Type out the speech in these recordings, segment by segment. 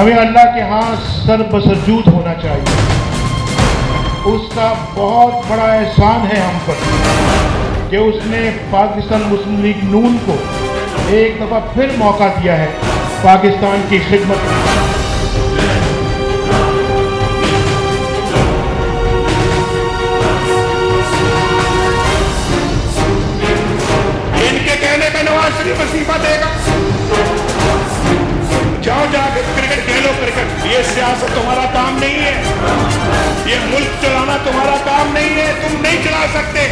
हमें अल्लाह के यहाँ सर बसरजूद होना चाहिए उसका बहुत बड़ा एहसान है हम पर कि उसने पाकिस्तान मुस्लिम लीग नून को एक दफ़ा फिर मौका दिया है पाकिस्तान की खिदमत इनके कहने पर नवाज शरीफ इस्तीफा देगा जाओ जाके ये सियासत तुम्हारा काम नहीं है ये मुल्क चलाना तुम्हारा काम नहीं है तुम नहीं चला सकते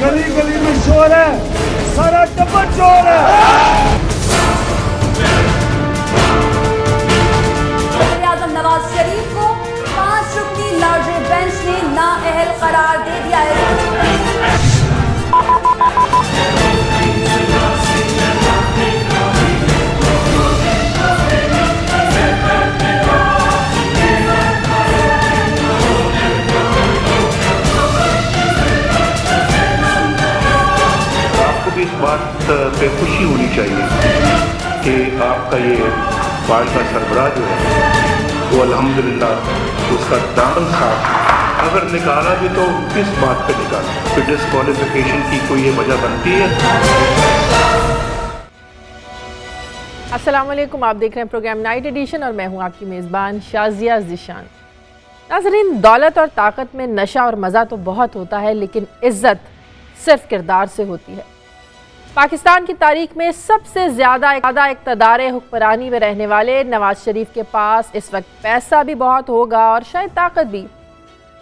गली गली में शोर है सारा टब्बर शोर है नवाज शरीफ को पांच रुकनी लार्जर बेंच ने नाअहल करार दे दिया है दान था अगर निकाला भी तो किस बात पे निकाला तो डिस्कालिफिकेशन की कोई वजह बनती है असलम आप देख रहे हैं प्रोग्राम नाइट एडिशन और मैं हूं आपकी मेज़बान शाजिया जिशान नाजरीन दौलत और ताकत में नशा और मज़ा तो बहुत होता है लेकिन इज़्ज़त सिर्फ किरदार से होती है पाकिस्तान की तारीख में सबसे ज़्यादा ज़्यादा इकतदार हुक्मरानी में रहने वाले नवाज शरीफ के पास इस वक्त पैसा भी बहुत होगा और शायद ताकत भी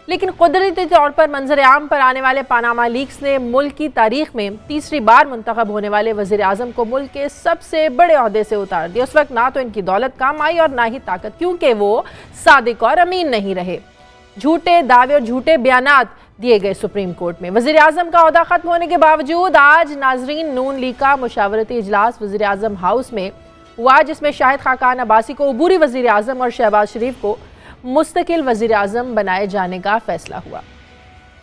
लेकिन कुदरती तौर पर मंजर आम पर आने वाले पानामा लीक्स ने मुल्क की तारीख में तीसरी बार मंतखब होने वाले वजीर अजम को मुल्क के सबसे बड़े अहदे से उतार दिया उस वक्त ना तो इनकी दौलत काम आई और ना ही ताकत क्योंकि वो सादिक और अमीन नहीं रहे झूठे दावे और झूठे बयान दिए गए सुप्रीम कोर्ट में वजीर अजम का अहदा खत्म होने के बावजूद आज नाजरीन नून लीग का मुशावरती इजलास वजी अजम हाउस में हुआ जिसमें शाहिद खाकान अब्बासी को अबूरी वजी अजम और शहबाज शरीफ को मुस्तकिल वजी अजम बनाए जाने का फैसला हुआ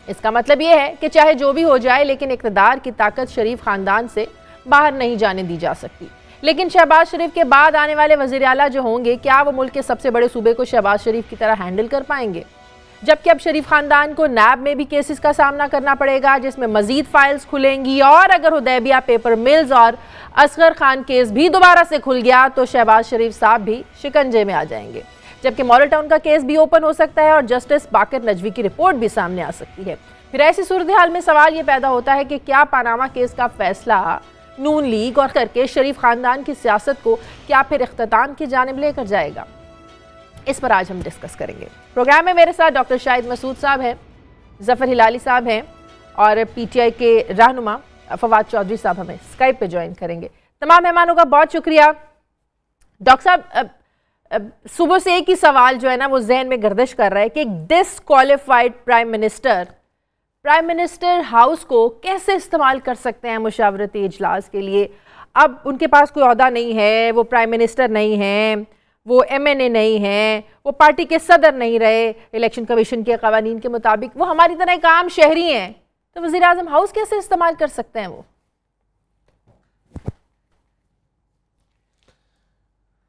इसका मतलब ये है कि चाहे जो भी हो जाए लेकिन इकतदार की ताकत शरीफ खानदान से बाहर नहीं जाने दी जा सकती लेकिन शहबाज शरीफ के बाद आने वाले वजीर अला जो होंगे क्या वो मुल्क के सबसे बड़े सूबे को शहबाज शरीफ की तरह हैंडल कर पाएंगे जबकि अब शरीफ खानदान को नैब में भी केसेस का सामना करना पड़ेगा जिसमें मजीद फाइल्स खुलेंगी और अगर उदैबिया पेपर मिल्स और असगर खान केस भी दोबारा से खुल गया तो शहबाज शरीफ साहब भी शिकंजे में आ जाएंगे जबकि मॉरल टाउन का केस भी ओपन हो सकता है और जस्टिस बाकर नजवी की रिपोर्ट भी सामने आ सकती है फिर ऐसी सूरत हाल में सवाल ये पैदा होता है कि क्या पानामा केस का फैसला नून लीग और करके शरीफ खानदान की सियासत को क्या फिर अख्ताम की जानब लेकर जाएगा इस पर आज हम डिस्कस करेंगे प्रोग्राम में मेरे साथ डॉक्टर शाहिद मसूद साहब हैं जफर हिलाली साहब हैं और पीटीआई के रहनुमा फवाद चौधरी साहब हमें स्काइप पे ज्वाइन करेंगे तमाम मेहमानों का बहुत शुक्रिया डॉक्टर साहब सुबह से एक ही सवाल जो है ना वो जहन में गर्दिश कर रहा है कि disqualified prime minister prime minister house को कैसे इस्तेमाल कर सकते हैं मुशावरती इजलास के लिए अब उनके पास कोई अहदा नहीं है वो प्राइम मिनिस्टर नहीं हैं वो एमएनए नहीं हैं वो पार्टी के सदर नहीं रहे इलेक्शन कमीशन के कवानीन के मुताबिक वो हमारी तरह एक आम शहरी हैं तो वजी अजम हाउस कैसे इस्तेमाल कर सकते हैं वो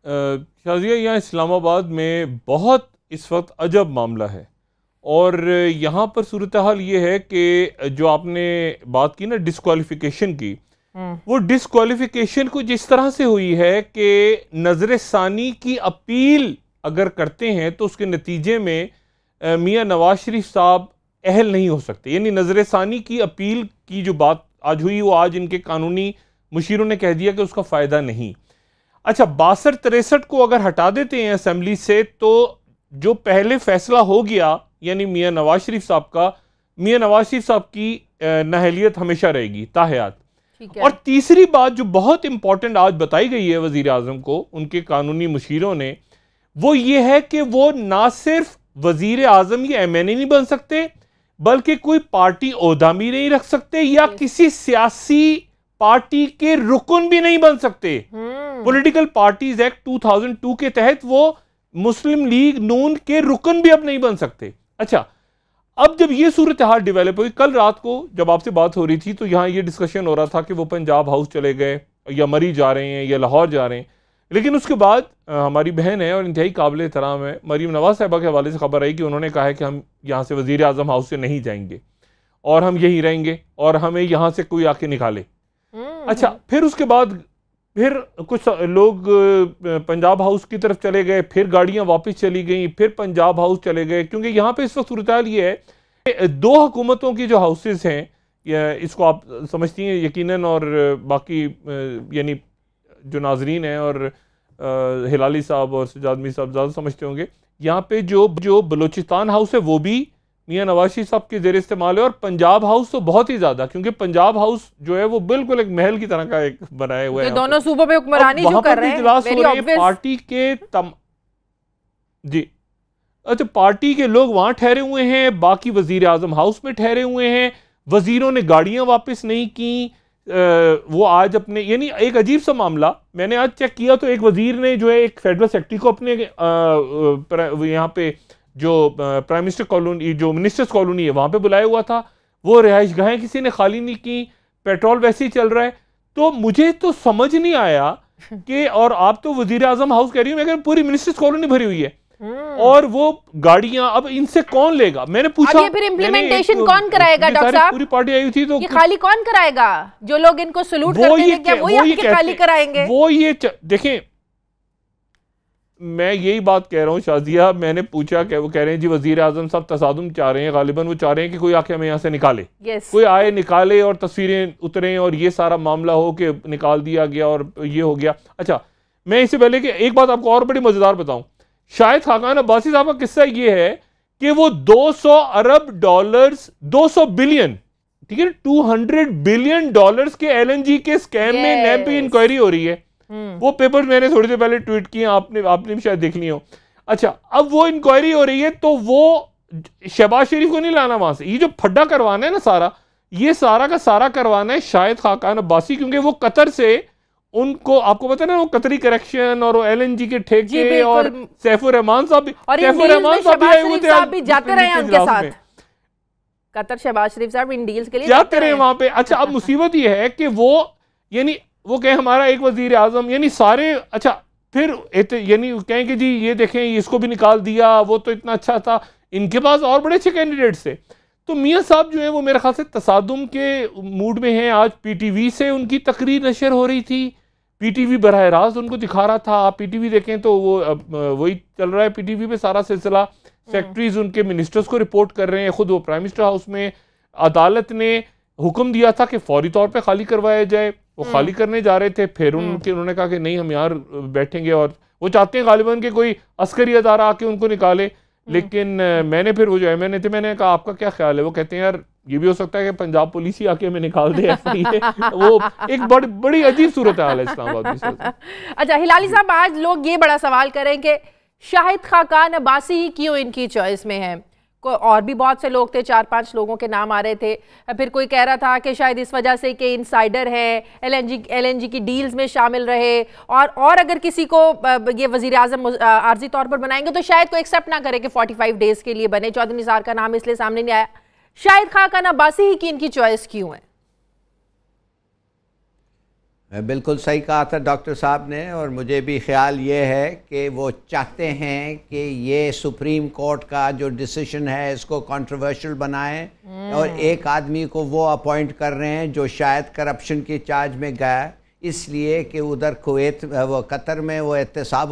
शाजिया यहाँ इस्लामाबाद में बहुत इस वक्त अजब मामला है और यहाँ पर सूरत हाल ये है कि जो आपने बात की ना डिसकॉलीफिकेशन की वो डिसक्वालिफिकेशन को जिस तरह से हुई है कि नजर सानी की अपील अगर करते हैं तो उसके नतीजे में मियाँ नवाज शरीफ साहब अहल नहीं हो सकते यानी नजर सानी की अपील की जो बात आज हुई वो आज इनके कानूनी मुशीरों ने कह दिया कि उसका फ़ायदा नहीं अच्छा बासठ तिरसठ को अगर हटा देते हैं असम्बली से तो जो पहले फैसला हो गया यानी मियाँ नवाज शरीफ साहब का मियाँ नवाज शरीफ साहब की नहलियत हमेशा रहेगी ताहयात और तीसरी बात जो बहुत इंपॉर्टेंट आज बताई गई है वजीर आजम को उनके कानूनी मुशीरों ने वो ये है कि वो ना सिर्फ वजीर आजम या एम नहीं बन सकते बल्कि कोई पार्टी अहदा भी नहीं रख सकते या किसी सियासी पार्टी के रुकन भी नहीं बन सकते पॉलिटिकल पार्टीज एक्ट 2002 के तहत वो मुस्लिम लीग नून के रुकन भी अब नहीं बन सकते अच्छा अब जब ये सूरत हाल डिवेलप हुई कल रात को जब आपसे बात हो रही थी तो यहाँ ये डिस्कशन हो रहा था कि वो पंजाब हाउस चले गए या मरी जा रहे हैं या लाहौर जा रहे हैं लेकिन उसके बाद आ, हमारी बहन है और इंतहाई काबिल तराम है मरीम नवाज साहबा के हवाले से खबर आई कि उन्होंने कहा है कि हम यहाँ से वजीर अजम हाउस से नहीं जाएंगे और हम यहीं रहेंगे और हमें यहाँ से कोई आके निकाले हम्म। अच्छा फिर उसके बाद फिर कुछ लोग पंजाब हाउस की तरफ चले गए फिर गाड़ियां वापस चली गईं फिर पंजाब हाउस चले गए क्योंकि यहाँ पे इस वक्त सूरत ये है कि दो हुकूमतों की जो हाउसेस हैं इसको आप समझती हैं यकीनन और बाकी यानी जो नाजरीन हैं और हिलाली साहब और सजादमी साहब ज़्यादा समझते होंगे यहाँ पे जो जो बलूचिस्तान हाउस है वो भी मियाँ नवाशी साहब के जेर इस्तेमाल है और पंजाब हाउस तो बहुत ही ज्यादा क्योंकि पंजाब हाउस जो है वो बिल्कुल एक महल की तरह का एक बनाया हुआ है दोनों सूबों में हुक्मरानी जो कर रहे हैं पार्टी के तम जी अच्छा पार्टी के लोग वहां ठहरे हुए हैं बाकी वजीर आजम हाउस में ठहरे हुए हैं वजीरों ने गाड़ियां वापस नहीं की वो आज अपने यानी एक अजीब सा मामला मैंने आज चेक किया तो एक वजीर ने जो है एक फेडरल सेक्रेटरी को अपने यहाँ पे जो प्राइम मिनिस्टर कॉलोनी जो मिनिस्टर्स कॉलोनी है वहाँ पे बुलाया हुआ था वो रिहाइश गाहें किसी ने खाली नहीं की पेट्रोल वैसे ही चल रहा है तो मुझे तो समझ नहीं आया कि और आप तो वजीर आजम हाउस कह रही हूँ मैं पूरी मिनिस्टर्स कॉलोनी भरी हुई है हम्म। और वो गाड़ियां अब इनसे कौन लेगा मैंने पूछा फिर इम्प्लीमेंटेशन कौन कराएगा डॉक्टर साहब पूरी पार्टी आई थी तो ये खाली कौन कराएगा जो लोग इनको सलूट करते हैं क्या वो, वो ये खाली कराएंगे वो ये देखें मैं यही बात कह रहा हूँ शाजिया मैंने पूछा कि वो कह रहे हैं जी वजीर आजम साहब तसादम चाह रहे हैं गालिबा वो चाह रहे हैं कि कोई आके हमें यहाँ से निकाले yes. कोई आए निकाले और तस्वीरें उतरें और ये सारा मामला हो कि निकाल दिया गया और ये हो गया अच्छा मैं इससे पहले कि एक बात आपको और बड़ी मज़ेदार बताऊँ शायद खाकान अब्बासी साहब का किस्सा ये है कि वो सौ अरब दो सौ बिलियन ठीक है हंड्रेड बिलियन डॉलर के जी के स्कैम yes. में नैब पे इंक्वायरी हो रही है हम्म। वो पेपर मैंने थोड़ी देर पहले ट्वीट किए आपने आपने भी शायद देख लिया हो अच्छा अब वो इंक्वायरी हो रही है तो वो शहबाज शरीफ को नहीं लाना वहां से ये जो फड्डा करवाना है ना सारा ये सारा का सारा करवाना है शायद खाकान अब्बासी क्योंकि वो कतर से उनको आपको पता ना वो कतरी करेक्शन और एल एन जी के ठेके और सैफुर रहमान साहब सैफुर रहमान साहब भी आए हुए थे कतर शहबाज शरीफ साहब इन डील्स के लिए जाते रहे वहां पे अच्छा अब मुसीबत ये है कि वो यानी वो कहें हमारा एक वजीर आजम यानी सारे अच्छा फिर यानी कहें कि जी ये देखें इसको भी निकाल दिया वो तो इतना अच्छा था इनके पास और बड़े अच्छे कैंडिडेट्स थे तो मियाँ साहब जो है वो मेरे ख्याल से तसादम के मूड में हैं आज पीटीवी से उनकी तकरीर नशर हो रही थी पीटीवी बरह रास्त उनको दिखा रहा था आप पीटीवी देखें तो वो वही चल रहा है पीटीवी पे सारा सिलसिला सेक्रेटरीज हम्म। उनके मिनिस्टर्स को रिपोर्ट कर रहे हैं खुद वो प्राइम मिनिस्टर हाउस में अदालत ने हुक्म दिया था कि फौरी तौर पर खाली करवाया जाए वो खाली हम्म। करने जा रहे थे फिर उनके हम्म। उन्होंने कहा कि नहीं हम यार बैठेंगे और वो चाहते हैं गालिबन के कोई अस्करी अदारा आके उनको निकाले हम्म। लेकिन मैंने फिर वो जो एम एन थे मैंने कहा आपका क्या ख्याल है वो कहते हैं यार ये भी हो सकता है कि पंजाब पुलिस ही आके हमें निकाल दे वो एक बड़, बड़ी अजीब सूरत हाल है इस्लामाबाद अच्छा हिलाली साहब आज लोग ये बड़ा सवाल करें कि शाहिद खाकान अब्बासी ही क्यों इनकी चॉइस में है को और भी बहुत से लोग थे चार पांच लोगों के नाम आ रहे थे फिर कोई कह रहा था कि शायद इस वजह से कि इनसाइडर हैं एलएनजी एलएनजी की डील्स में शामिल रहे और और अगर किसी को ये वजीर अजम आर्जी तौर पर बनाएंगे तो शायद कोई एक्सेप्ट ना करे कि 45 डेज़ के लिए बने चौधरी निसार का नाम इसलिए सामने नहीं आया शाहिद खां का बासी ही की इनकी चॉइस क्यों है बिल्कुल सही कहा था डॉक्टर साहब ने और मुझे भी ख्याल ये है कि वो चाहते हैं कि ये सुप्रीम कोर्ट का जो डिसीजन है इसको कंट्रोवर्शियल बनाएं हम्म। और एक आदमी को वो अपॉइंट कर रहे हैं जो शायद करप्शन के चार्ज में गया इसलिए कि उधर कुवैत वो कतर में वो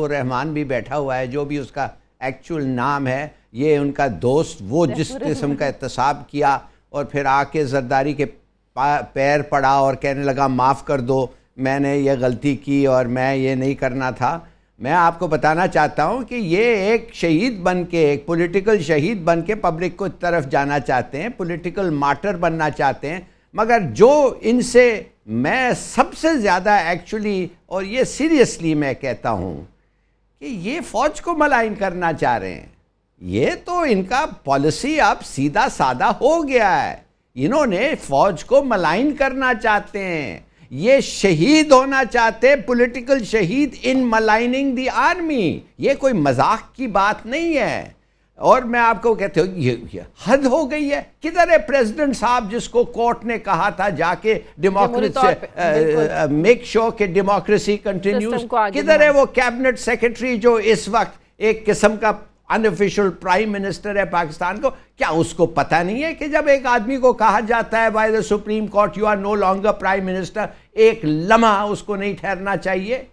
रहमान भी बैठा हुआ है जो भी उसका एक्चुअल नाम है ये उनका दोस्त वो जिस किस्म का एहतसाब किया और फिर आके जरदारी के पैर पड़ा और कहने लगा माफ़ कर दो मैंने ये गलती की और मैं ये नहीं करना था मैं आपको बताना चाहता हूँ कि ये एक शहीद बन के एक पोलिटिकल शहीद बन के पब्लिक को तरफ जाना चाहते हैं पोलिटिकल मार्टर बनना चाहते हैं मगर जो इनसे मैं सबसे ज़्यादा एक्चुअली और ये सीरियसली मैं कहता हूँ कि ये फ़ौज को मलाइन करना चाह रहे हैं ये तो इनका पॉलिसी अब सीधा साधा हो गया है इन्होंने फ़ौज को मलाइन करना चाहते हैं ये शहीद होना चाहते पॉलिटिकल शहीद इन मलाइनिंग द आर्मी ये कोई मजाक की बात नहीं है और मैं आपको कहते हो ये, ये हद हो गई है किधर है प्रेसिडेंट साहब जिसको कोर्ट ने कहा था जाके डेमोक्रेसी मेक श्योर के डेमोक्रेसी कंटिन्यूज किधर है वो कैबिनेट सेक्रेटरी जो इस वक्त एक किस्म का अनऑफिशियल प्राइम मिनिस्टर है पाकिस्तान को क्या उसको पता नहीं है कि जब एक आदमी को कहा जाता है by the supreme court you are no longer prime minister एक लम्हा उसको नहीं ठहरना चाहिए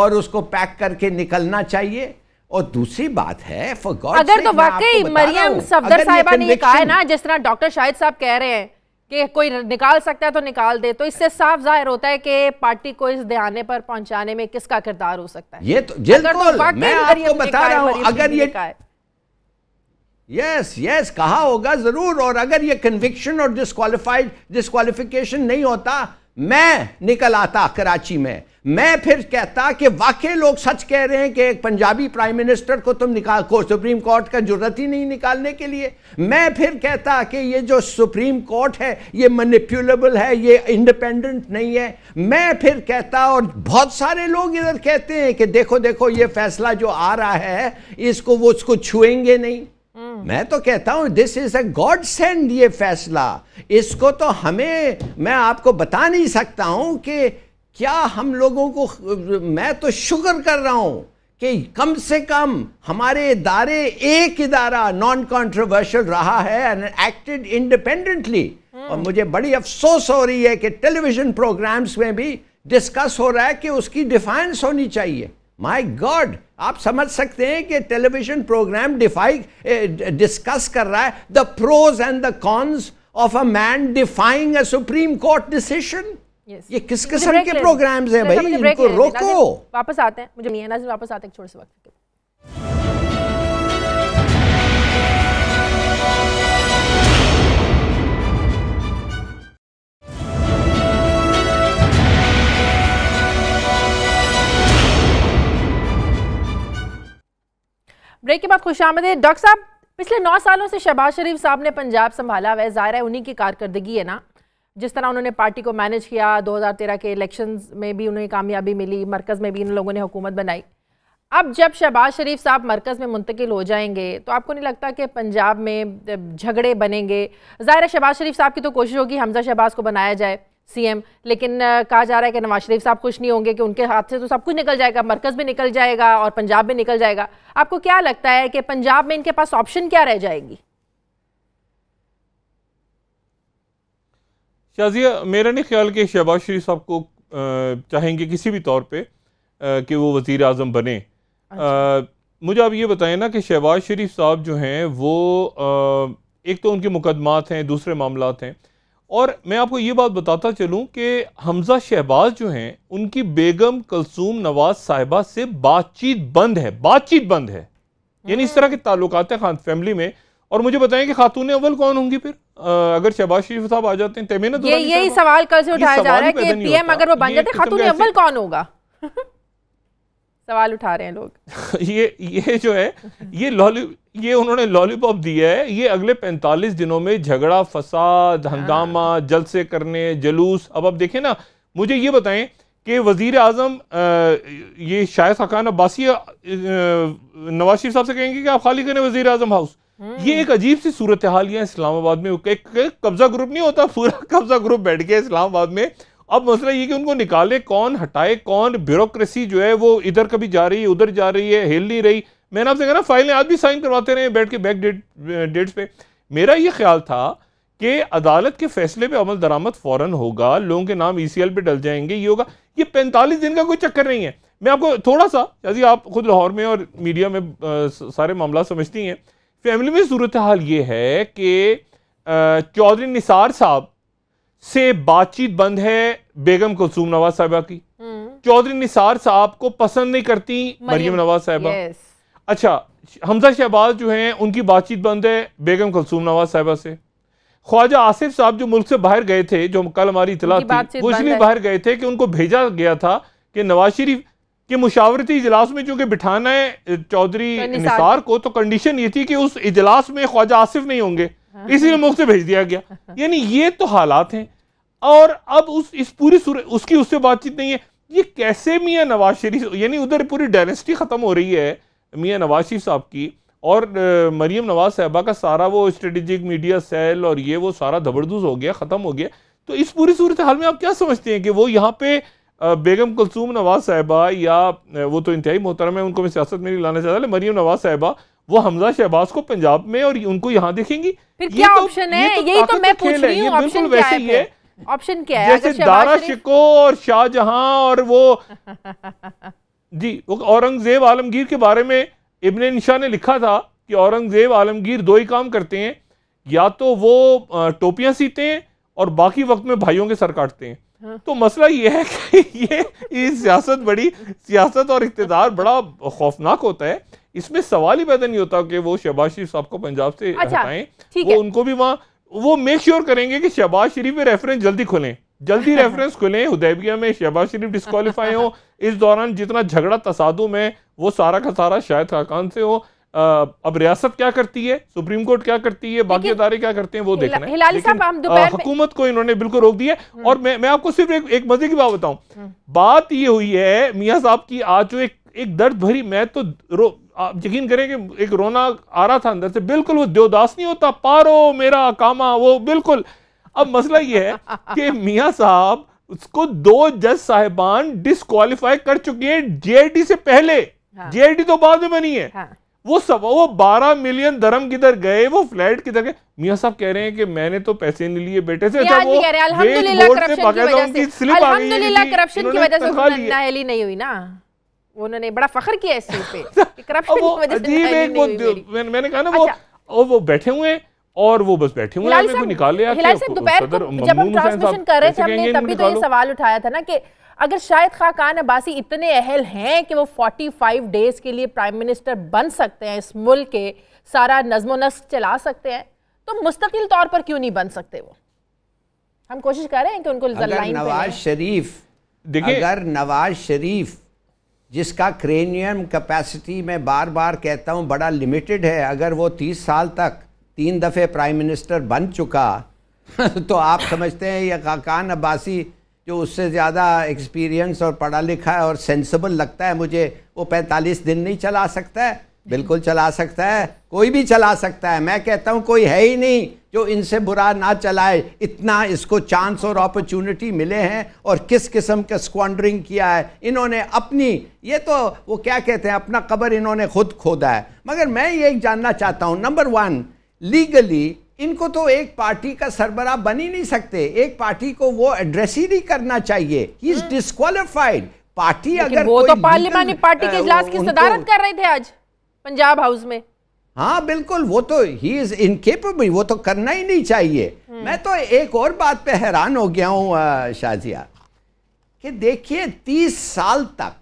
और उसको पैक करके निकलना चाहिए और दूसरी बात है फॉर गॉड अगर तो वाकई मरियम सफदर साहिबा ने कहा है ना जिस तरह डॉक्टर शाहिद साहब कह रहे हैं कि कोई निकाल सकता है तो निकाल दे तो इससे साफ जाहिर होता है कि पार्टी को इस दयाने पर पहुंचाने में किसका किरदार हो सकता है ये तो तो मैं आपको तो बता रहा हूं अगर ये यस तो यस कहा होगा जरूर और अगर ये कन्विक्शन और डिस्कालीफाइड डिस्कालिफिकेशन नहीं होता मैं निकल आता कराची में मैं फिर कहता कि वाकई लोग सच कह रहे हैं कि एक पंजाबी प्राइम मिनिस्टर को तुम निकाल को सुप्रीम कोर्ट का जरूरत ही नहीं निकालने के लिए मैं फिर कहता कि ये जो सुप्रीम कोर्ट है ये मनिप्यूलेबल है ये इंडिपेंडेंट नहीं है मैं फिर कहता और बहुत सारे लोग इधर कहते हैं कि देखो देखो ये फैसला जो आ रहा है इसको वो उसको छुएंगे नहीं Hmm. मैं तो कहता हूं this is a godsend ये फैसला इसको तो हमें मैं आपको बता नहीं सकता हूं कि क्या हम लोगों को मैं तो शुक्र कर रहा हूं कि कम से कम हमारे इदारे एक इदारा नॉन कॉन्ट्रोवर्शियल रहा है एंड एक्टेड इंडिपेंडेंटली और मुझे बड़ी अफसोस हो रही है कि टेलीविजन प्रोग्राम्स में भी डिस्कस हो रहा है कि उसकी डिफाइंस होनी चाहिए माय गॉड आप समझ सकते हैं कि टेलीविजन प्रोग्राम डिफाई डिस्कस कर रहा है the pros and the cons of a man defying a supreme court decision ये किस किस्म के प्रोग्राम्स हैं भाई इनको रोको वापस आते हैं मुझे वापस आते हैं छोटे से वक्त ब्रेक के बाद खुश आमदे डॉक्टर साहब पिछले नौ सालों से शहबाज शरीफ साहब ने पंजाब संभाला वह ज़ाहिर है उन्हीं की कारकर्दगी है ना जिस तरह उन्होंने पार्टी को मैनेज किया 2013 के इलेक्शंस में भी उन्हें कामयाबी मिली मरकज़ में भी इन लोगों ने हुकूमत बनाई अब जब शहबाज शरीफ साहब मरकज़ में मुंतकिल हो जाएंगे तो आपको नहीं लगता कि पंजाब में झगड़े बनेंगे ज़ाहिर है शहबाज शरीफ साहब की तो कोशिश होगी हमजा शहबाज को बनाया जाए सीएम लेकिन कहा जा रहा है कि नवाज शरीफ साहब खुश नहीं होंगे कि उनके हाथ से तो सब कुछ निकल जाएगा मरकज़ भी निकल जाएगा और पंजाब भी निकल जाएगा आपको क्या लगता है कि पंजाब में इनके पास ऑप्शन क्या रह जाएगी शाजिया मेरा नहीं ख्याल कि शहबाज शरीफ साहब को चाहेंगे किसी भी तौर पर कि वो वज़ी अजम बने अच्छा। मुझे आप ये बताएं ना कि शहबाज शरीफ साहब जो हैं वो आ, एक तो उनके मुकदमात हैं दूसरे मामला हैं और मैं आपको ये बात बताता चलूँ कि हमज़ा शहबाज जो हैं उनकी बेगम कलसूम नवाज साहिबा से बातचीत बंद है बातचीत बंद है यानी इस हम्म। तरह के ताल्लुक हैं खान फैमिली में और मुझे बताएं कि खातून अव्वल कौन होंगी फिर आ, अगर शहबाज शरीफ साहब आ जाते हैं तैमीना ये यही सवाल कल से उठाया जा रहा है कि पीएम अगर वो बन जाते तो खातून अव्वल कौन होगा सवाल उठा रहे हैं लोग ये ये जो है ये लॉली ये उन्होंने लॉलीपॉप दिया है ये अगले 45 दिनों में झगड़ा फसाद हाँ। हंगामा जलसे करने जलूस अब अब देखें ना मुझे ये बताएं कि वजीर आजम ये शायद खकान अब्बासी नवाज शरीफ साहब से कहेंगे कि आप खाली करें वजीर आजम हाउस हम्म। ये एक अजीब सी सूरत हाल यहाँ इस्लामाबाद में कब्जा ग्रुप नहीं होता पूरा कब्जा ग्रुप बैठ गया इस्लामाबाद में अब मसला ये कि उनको निकाले कौन हटाए कौन ब्यूरोक्रेसी जो है वो इधर कभी जा रही है उधर जा रही है हिल नहीं रही मैंने आपसे कहा ना फाइलें आज भी साइन करवाते रहे बैठ के बैक डेट डेट्स पे मेरा ये ख्याल था कि अदालत के फैसले पे अमल दरामद फ़ौरन होगा लोगों के नाम ई सी एल पे डल जाएंगे ये होगा ये पैंतालीस दिन का कोई चक्कर नहीं है मैं आपको थोड़ा सा यदि आप खुद लाहौर में और मीडिया में आ, सारे मामला समझती हैं फैमिली में सूरत हाल ये है कि चौधरी निसार साहब से बातचीत बंद है बेगम कुलसूम नवाज साहबा की हम्म। चौधरी निसार साहब को पसंद नहीं करती मरियम नवाज साहबा अच्छा हमजा शहबाज जो हैं उनकी बातचीत बंद है बेगम कलसूम नवाज साहबा से ख्वाजा आसिफ साहब जो मुल्क से बाहर गए थे जो कल हमारी इतला थी वो इसलिए बाहर गए थे कि उनको भेजा गया था कि नवाज शरीफ के मुशावरती इजलास में चूंकि बिठाना है चौधरी तो निसार को तो कंडीशन ये थी कि उस इजलास में ख्वाजा आसिफ नहीं होंगे हाँ। इसीलिए मुल्क से भेज दिया गया यानी ये तो हालात हैं और अब उस इस पूरी उसकी उससे बातचीत नहीं है ये कैसे मियाँ नवाज शरीफ यानी उधर पूरी डायनेस्टी खत्म हो रही है मियाँ नवाज शरीफ साहब की और मरीम नवाज साहबा का सारा वो स्ट्रेटिक मीडिया सेल और ये वो सारा धबड़दूस हो गया ख़त्म हो गया तो इस पूरी सूरत हाल में आप क्या समझते हैं कि वो यहाँ पे बेगम कुलसूम नवाज साहबा या वो तो इंतहाई मोहतरम है उनको मैं सियासत में नहीं लाना चाहता मरीम नवाज साहबा वो हमजा शहबाज को पंजाब में और उनको यहाँ देखेंगी फिर ऑप्शन तो- है क्या है ऑप्शन क्या है जैसे दारा शिको और शाहजहां और वो जी वो औरंगज़ेब आलमगीर के बारे में इबन निशा ने लिखा था कि औरंगज़ेब आलमगीर दो ही काम करते हैं या तो वो टोपियाँ सीते हैं और बाकी वक्त में भाइयों के सर काटते हैं हाँ। तो मसला ये है कि ये ये सियासत बड़ी सियासत और इकतदार बड़ा खौफनाक होता है इसमें सवाल ही पैदा नहीं होता कि वो शहबाज शरीफ साहब को पंजाब से अच्छा, हटाएं वो उनको भी वहाँ वो मेक श्योर करेंगे कि शहबाज शरीफ में रेफरेंस जल्दी खोलें जल्दी रेफरेंस खुले हुदैबिया में शहबाज शरीफ डिस्कालीफाई हो इस दौरान जितना झगड़ा तसादुम है वो सारा का सारा शायद खाकान से हो अब रियासत क्या करती है सुप्रीम कोर्ट क्या करती है बाकी अदारे क्या करते हैं वो देखना हिलाली साहब हुकूमत को इन्होंने बिल्कुल रोक दिया हम्म। और मैं मैं आपको सिर्फ एक, एक मजे की बात बताऊं हम्म। बात ये हुई है मियाँ साहब की आज जो एक एक दर्द भरी मैं तो रो आप यकीन करें कि एक रोना आ रहा था अंदर से बिल्कुल वो देवदास नहीं होता पारो मेरा कामा वो बिल्कुल अब मसला ये है कि मियाँ साहब उसको दो जज साहिबान डिस्कालीफाई कर चुके हैं जेआईटी से पहले हाँ। जेआईटी तो बाद में बनी है हाँ। वो सब वो बारह मिलियन धर्म किधर गए वो फ्लैट किधर गए मियाँ साहब कह रहे हैं कि मैंने तो पैसे नहीं लिए बेटे से अच्छा वो करप्शन नहीं हुई ना उन्होंने बड़ा फखर किया इस चीज पे अच्छा, करप्शन की वजह से मैंने कहा ना वो अच्छा। वो बैठे हुए हैं और वो बस बैठे हुए हैं निकाल लिया दोपहर तो जब हम ट्रांसमिशन कर रहे थे हमने तभी तो ये सवाल उठाया था ना कि अगर शायद खा खान अब्बासी इतने अहल हैं कि वो 45 डेज के लिए प्राइम मिनिस्टर बन सकते हैं इस मुल्क के सारा नज्म नस्क चला सकते हैं तो मुस्तकिल तौर पर क्यों नहीं बन सकते वो हम कोशिश कर रहे हैं कि उनको नवाज शरीफ देखिए अगर नवाज शरीफ जिसका क्रेनियम कैपेसिटी में बार बार कहता हूँ बड़ा लिमिटेड है अगर वो तीस साल तक तीन दफ़े प्राइम मिनिस्टर बन चुका तो आप समझते हैं ये खाकान अब्बासी जो उससे ज़्यादा एक्सपीरियंस और पढ़ा लिखा है और सेंसिबल लगता है मुझे वो 45 दिन नहीं चला सकता है बिल्कुल चला सकता है कोई भी चला सकता है मैं कहता हूँ कोई है ही नहीं जो इनसे बुरा ना चलाए इतना इसको चांस और अपॉर्चुनिटी मिले हैं और किस किस्म का स्क्वांडरिंग किया है इन्होंने अपनी ये तो वो क्या कहते हैं अपना कबर इन्होंने खुद खोदा है मगर मैं ये जानना चाहता हूँ नंबर वन लीगली इनको तो एक पार्टी का सरबरा बन ही नहीं सकते एक पार्टी को वो एड्रेस ही नहीं करना चाहिए ही इज डिस्कालीफाइड पार्टी अगर वो तो पार्लियामानी पार्टी के इजलास की सदारत कर रहे थे आज पंजाब हाउस में हाँ बिल्कुल वो तो ही इज इनकेपेबल वो तो करना ही नहीं चाहिए हम्म। मैं तो एक और बात पे हैरान हो गया हूँ शाजिया कि देखिए तीस साल तक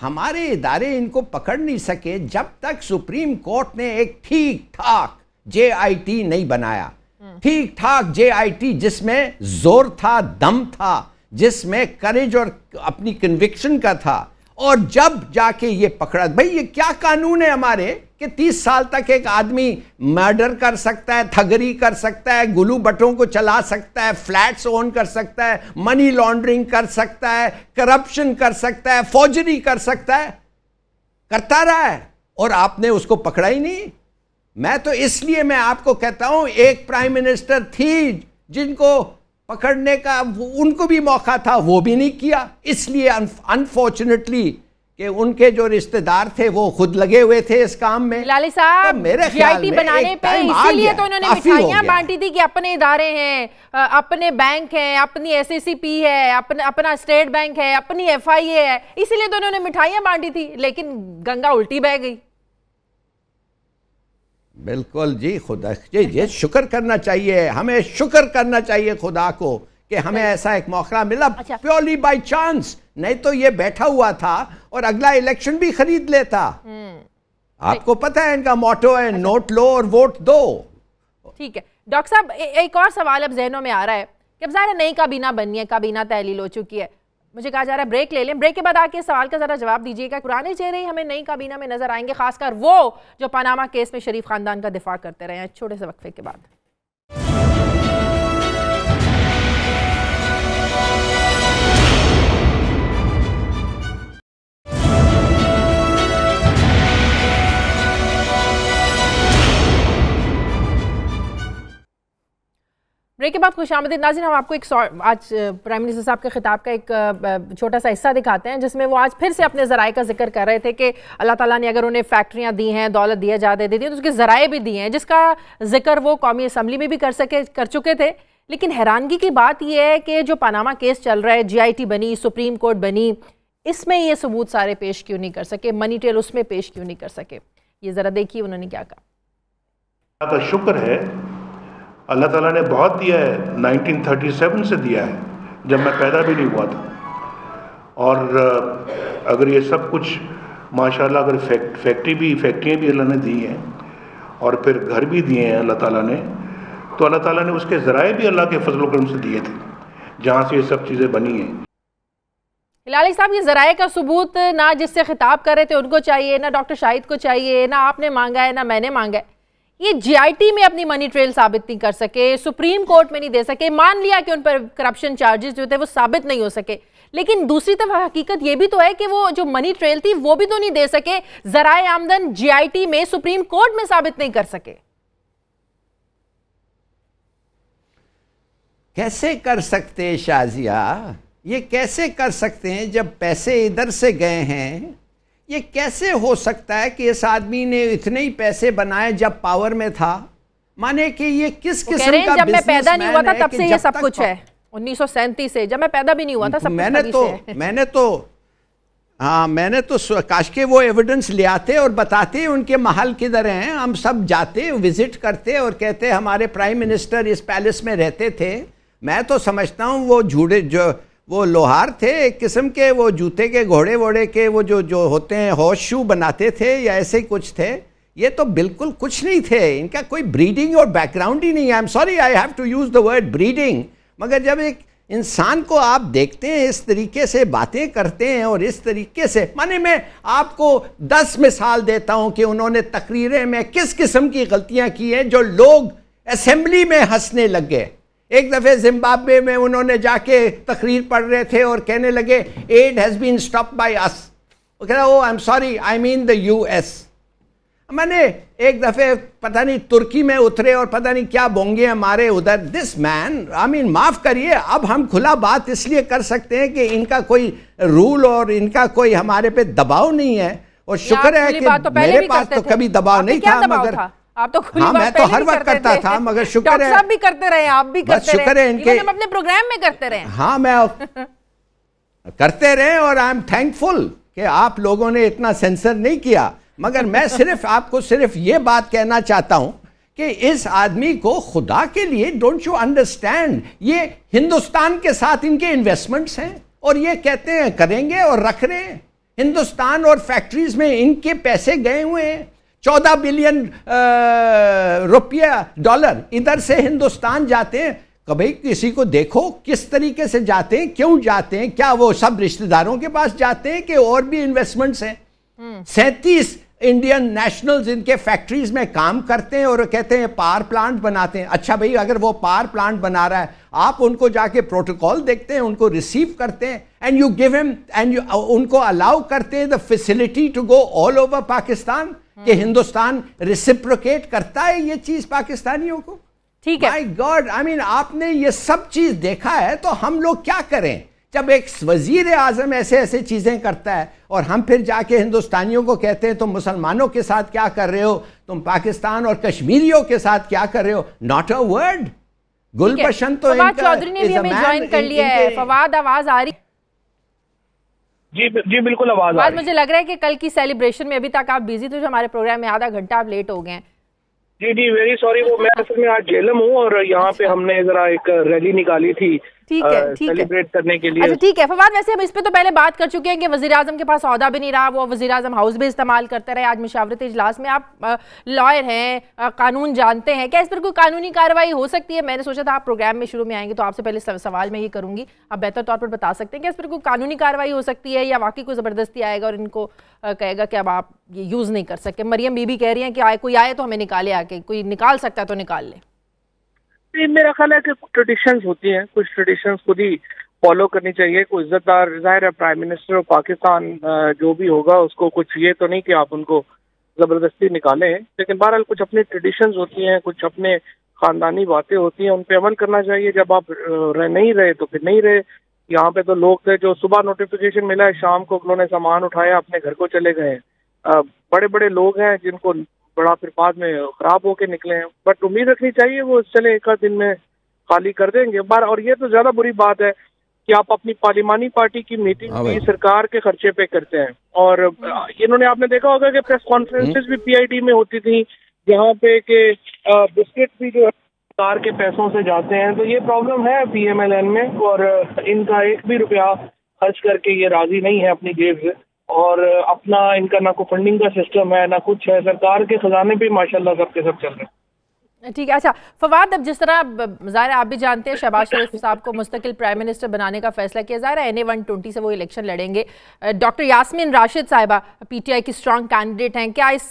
हमारे इदारे इनको पकड़ नहीं सके जब तक सुप्रीम कोर्ट ने एक ठीक ठाक जे नहीं बनाया ठीक ठाक जे जिसमें जोर था दम था जिसमें करेज और अपनी कन्विक्शन का था और जब जाके ये पकड़ा भाई ये क्या कानून है हमारे कि तीस साल तक एक आदमी मर्डर कर सकता है थगरी कर सकता है गुलू बटों को चला सकता है फ्लैट्स ओन कर सकता है मनी लॉन्ड्रिंग कर सकता है करप्शन कर सकता है फौजरी कर सकता है करता रहा है और आपने उसको पकड़ा ही नहीं मैं तो इसलिए मैं आपको कहता हूं एक प्राइम मिनिस्टर थी जिनको पकड़ने का उनको भी मौका था वो भी नहीं किया इसलिए अनफॉर्चुनेटली कि उनके जो रिश्तेदार थे वो खुद लगे हुए थे इस काम में लाली साहब तो मेरे ख्याल में बनाने पे इसीलिए तो उन्होंने मिठाइयां बांटी थी कि अपने इदारे हैं अपने बैंक हैं अपनी पी है अपना अपना स्टेट बैंक है अपनी ए है इसीलिए तो उन्होंने मिठाइयां बांटी थी लेकिन गंगा उल्टी बह गई बिल्कुल जी खुदा जी ये शुक्र करना चाहिए हमें शुक्र करना चाहिए खुदा को कि हमें अच्छा। ऐसा एक मौका मिला अच्छा। प्योरली बाय चांस नहीं तो ये बैठा हुआ था और अगला इलेक्शन भी खरीद लेता हम्म। आपको पता है इनका मोटो है अच्छा। नोट लो और वोट दो ठीक है डॉक्टर साहब एक और सवाल अब जहनों में आ रहा है कि अब ज़ाहिर नई काबीना बननी है काबीना तहलील हो चुकी है मुझे कहा जा रहा है ब्रेक ले लें ब्रेक के बाद आके सवाल का जरा जवाब दीजिएगा पुराने चेहरे ही हमें नई काबीना में नजर आएंगे खासकर वो जो पनामा केस में शरीफ खानदान का दिफा करते रहे हैं छोटे से वक्फे के बाद ब्रेक के बाद खुश आमदी नाजिन हम आपको एक आज प्राइम मिनिस्टर साहब के खिताब का एक छोटा सा हिस्सा दिखाते हैं जिसमें वो आज फिर से अपने ज़राए का जिक्र कर रहे थे कि अल्लाह ताला ने अगर उन्हें फैक्ट्रियां दी हैं दौलत दिया जाते दे दी तो उसके ज़राए भी दिए हैं जिसका जिक्र वो कौमी असम्बली में भी कर सके कर चुके थे लेकिन हैरानगी की बात यह है कि जो पानामा केस चल रहा है जी बनी सुप्रीम कोर्ट बनी इसमें ये सबूत सारे पेश क्यों नहीं कर सके मनी टेल उसमें पेश क्यों नहीं कर सके ये ज़रा देखिए उन्होंने क्या कहा तो शुक्र है अल्लाह ताला ने बहुत दिया है 1937 से दिया है जब मैं पैदा भी नहीं हुआ था और अगर ये सब कुछ माशाल्लाह अगर फैक्ट फैक्ट्री भी फैक्ट्रियाँ भी अल्लाह ने दी हैं और फिर घर भी दिए हैं अल्लाह ताला ने तो अल्लाह ताला ने उसके ज़राए भी अल्लाह के फजल करम से दिए थे जहाँ से ये सब चीज़ें बनी हैं हिलाली साहब ये ज़राए का सबूत ना जिससे खिताब कर रहे थे उनको चाहिए ना डॉक्टर शाहिद को चाहिए ना आपने मांगा है ना मैंने मांगा है ये जीआईटी में अपनी मनी ट्रेल साबित नहीं कर सके सुप्रीम कोर्ट में नहीं दे सके मान लिया कि उन पर करप्शन चार्जेस जो थे वो साबित नहीं हो सके लेकिन दूसरी तरफ हकीकत ये भी तो है कि वो जो मनी ट्रेल थी वो भी तो नहीं दे सके जराए आमदन जीआईटी में सुप्रीम कोर्ट में साबित नहीं कर सके कैसे कर सकते शाजिया ये कैसे कर सकते हैं जब पैसे इधर से गए हैं ये कैसे हो सकता है कि इस आदमी ने इतने ही पैसे बनाए जब पावर में था माने कि ये किस किस्म का जब मैं पैदा नहीं हुआ था तब से ये सब कुछ है उन्नीस से जब मैं पैदा भी नहीं हुआ था सब मैंने तो मैंने तो हाँ मैंने तो काश के वो एविडेंस ले आते और बताते उनके महल किधर हैं हम सब जाते विजिट करते और कहते हमारे प्राइम मिनिस्टर इस पैलेस में रहते थे मैं तो समझता हूँ वो झूठे जो वो लोहार थे एक किस्म के वो जूते के घोड़े वोड़े के वो जो जो होते हैं हॉश शू बनाते थे या ऐसे ही कुछ थे ये तो बिल्कुल कुछ नहीं थे इनका कोई ब्रीडिंग और बैकग्राउंड ही नहीं है I am sorry I have to use the word breeding मगर जब एक इंसान को आप देखते हैं इस तरीके से बातें करते हैं और इस तरीके से माने मैं आपको दस मिसाल देता हूं कि उन्होंने तकरीरें में किस किस्म की गलतियां की हैं जो लोग असम्बली में हंसने लग गए एक दफ़े जिम्बाब्वे में उन्होंने जाके तकरीर पढ़ रहे थे और कहने लगे aid has been stop by us वो कह रहा oh I am sorry I mean the U S मैंने एक दफ़े पता नहीं तुर्की में उतरे और पता नहीं क्या बोंगे हमारे उधर दिस मैन आई मीन माफ़ करिए अब हम खुला बात इसलिए कर सकते हैं कि इनका कोई रूल और इनका कोई हमारे पे दबाव नहीं है और शुक्र है कि तो मेरे पास तो कभी दबाव नहीं था मगर आप तो खुली हाँ, मैं तो हर वक्त करता था मगर शुक्र है भी करते रहे आप भी करते शुक्र है इनके हम अपने प्रोग्राम में करते रहे हाँ मैं करते रहे और आई एम थैंकफुल कि आप लोगों ने इतना सेंसर नहीं किया मगर मैं सिर्फ आपको सिर्फ ये बात कहना चाहता हूं कि इस आदमी को खुदा के लिए डोंट यू अंडरस्टैंड ये हिंदुस्तान के साथ इनके इन्वेस्टमेंट्स हैं और ये कहते हैं करेंगे और रख रहे हैं हिंदुस्तान और फैक्ट्रीज में इनके पैसे गए हुए हैं चौदह बिलियन रुपया डॉलर इधर से हिंदुस्तान जाते हैं कभी किसी को देखो किस तरीके से जाते हैं क्यों जाते हैं क्या वो सब रिश्तेदारों के पास जाते हैं कि और भी इन्वेस्टमेंट्स हैं हम्म। सैंतीस इंडियन नेशनल्स इनके फैक्ट्रीज में काम करते हैं और कहते हैं पावर प्लांट बनाते हैं अच्छा भाई अगर वो पावर प्लांट बना रहा है आप उनको जाके प्रोटोकॉल देखते हैं उनको रिसीव करते हैं and you give him and उनको अलाउ करते हैं the facility to go all over Pakistan कि हिंदुस्तान रिसिप्रोकेट करता है ये चीज पाकिस्तानियों को ठीक है माई गॉड आई मीन आपने ये सब चीज देखा है तो हम लोग क्या करें जब एक वजीर आजम ऐसे ऐसे चीज़ें करता है और हम फिर जाके हिंदुस्तानियों को कहते हैं तुम मुसलमानों के साथ क्या कर रहे हो तुम पाकिस्तान और कश्मीरियों के साथ क्या कर रहे हो नॉट अ वर्ड गुलबशन तो फवाद चौधरी ने भी हमें ज्वाइन कर लिया है फवाद आवाज आ रही जी जी बिल्कुल आवाज आज मुझे लग रहा है कि कल की सेलिब्रेशन में अभी तक आप बिजी थे जो हमारे प्रोग्राम में आधा घंटा आप लेट हो गए जी जी वेरी सॉरी वो मैं असल में आज झेलम हूँ और यहाँ पे हमने जरा एक रैली निकाली थी ठीक है ठीक सेलिब्रेट करने के लिए अच्छा ठीक है फवाद वैसे हम इस पे तो पहले बात कर चुके हैं कि वजी अजम के पास सौदा भी नहीं रहा वो वजी अजम हाउस भी इस्तेमाल करते रहे आज मुशावरत इजलास में आप लॉयर हैं कानून जानते हैं क्या इस पर कोई कानूनी कार्रवाई हो सकती है मैंने सोचा था आप प्रोग्राम में शुरू में आएंगे तो आपसे पहले सवाल मैं ये करूंगी आप बेहतर तौर पर बता सकते हैं कि इस पर कोई कानूनी कार्रवाई हो सकती है या वाकई कोई ज़बरदस्ती आएगा और इनको कहेगा कि अब आप ये यूज़ नहीं कर सकते मरियम बीबी कह रही हैं कि आए कोई आए तो हमें निकाले आके कोई निकाल सकता है तो निकाल लें भी मेरा ख्याल है कि ट्रेडिशंस होती हैं कुछ ट्रेडिशंस खुद ही फॉलो करनी चाहिए कोई इज्जतदार जाहिर है प्राइम मिनिस्टर ऑफ पाकिस्तान जो भी होगा उसको कुछ ये तो नहीं कि आप उनको जबरदस्ती निकालें लेकिन बहरहाल कुछ अपनी ट्रेडिशंस होती हैं कुछ अपने खानदानी बातें होती हैं उन पर अमल करना चाहिए जब आप रह नहीं रहे तो फिर नहीं रहे यहाँ पे तो लोग थे जो सुबह नोटिफिकेशन मिला है शाम को उन्होंने सामान उठाया अपने घर को चले गए बड़े बड़े लोग हैं जिनको बड़ा फिर बाद में खराब होके निकले हैं बट उम्मीद रखनी चाहिए वो चले एक आध दिन में खाली कर देंगे बार और ये तो ज्यादा बुरी बात है कि आप अपनी पार्लिमानी पार्टी की मीटिंग हाँ भी सरकार के खर्चे पे करते हैं और इन्होंने आपने देखा होगा कि प्रेस कॉन्फ्रेंसेस हम्म। भी पीआईडी में होती थी जहाँ पे के बिस्किट भी जो सरकार के पैसों से जाते हैं तो ये प्रॉब्लम है पीएमएलएन में और इनका एक भी रुपया खर्च करके ये राजी नहीं है अपनी जेब से और अपना इनका ना कोई फंडिंग का सिस्टम है ना कुछ है सरकार के खजाने भी माशाल्लाह सबके सब चल रहे हैं ठीक है अच्छा फवाद अब जिस तरह ज़ाहिर आप भी जानते हैं शहबाज शरीफ साहब को मुस्तकिल प्राइम मिनिस्टर बनाने का फैसला किया ज़ाहिर एन ए वन ट्वेंटी से वो इलेक्शन लड़ेंगे डॉक्टर यासमिन राशिद साहिबा पीटीआई की स्ट्रांग कैंडिडेट हैं क्या इस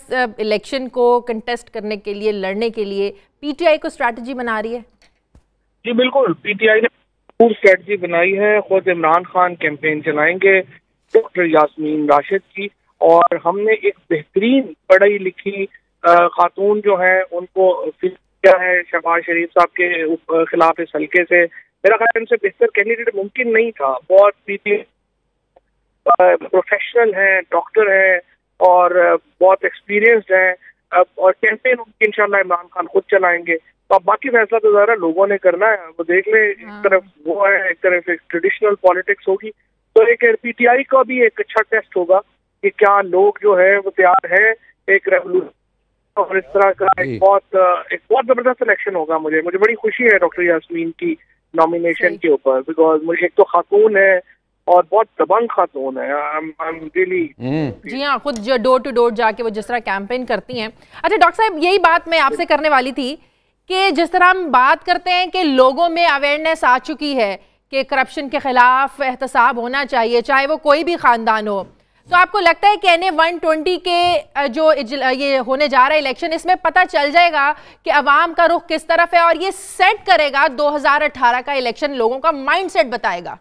इलेक्शन को कंटेस्ट करने के लिए लड़ने के लिए पीटीआई को स्ट्रैटेजी बना रही है जी बिल्कुल पीटीआई ने स्ट्रैटेजी बनाई है खुद इमरान खान कैंपेन चलाएंगे डॉक्टर यासमीन राशिद की और हमने एक बेहतरीन पढ़ी लिखी खातून जो है उनको किया है शहबाज शरीफ साहब के खिलाफ इस हल्के से मेरा ख्याल उनसे बेहतर कैंडिडेट मुमकिन नहीं था बहुत पीपी प्रोफेशनल हैं डॉक्टर हैं और बहुत एक्सपीरियंस्ड हैं और कैंपेन उनकी इनशाला इमरान खान खुद चलाएंगे तो अब बाकी फैसला तो ज़रा लोगों ने करना है वो देख ले एक हाँ। तरफ वो है एक तरफ एक ट्रेडिशनल पॉलिटिक्स होगी तो एक पीटीआई का भी एक अच्छा टेस्ट होगा कि क्या लोग जो है वो तैयार है एक रेवोल्यूशन और इस तरह का एक बहुत एक बहुत जबरदस्त इलेक्शन होगा मुझे मुझे बड़ी खुशी है डॉक्टर यासमीन की नॉमिनेशन के ऊपर बिकॉज मुझे एक तो खातून है और बहुत दबंग खातून है I'm, I'm really... हम्म। जी हाँ खुद डोर टू डोर जाके वो जिस तरह कैंपेन करती हैं अच्छा डॉक्टर साहब यही बात मैं आपसे करने वाली थी कि जिस तरह हम बात करते हैं कि लोगों में अवेयरनेस आ चुकी है कि करप्शन के खिलाफ एहतसाब होना चाहिए चाहे वो कोई भी ख़ानदान हो तो आपको लगता है कि एन ए वन ट्वेंटी के जो ये होने जा रहा है इलेक्शन इसमें पता चल जाएगा कि अवाम का रुख किस तरफ है और ये सेट करेगा 2018 का इलेक्शन लोगों का माइंड सेट बताएगा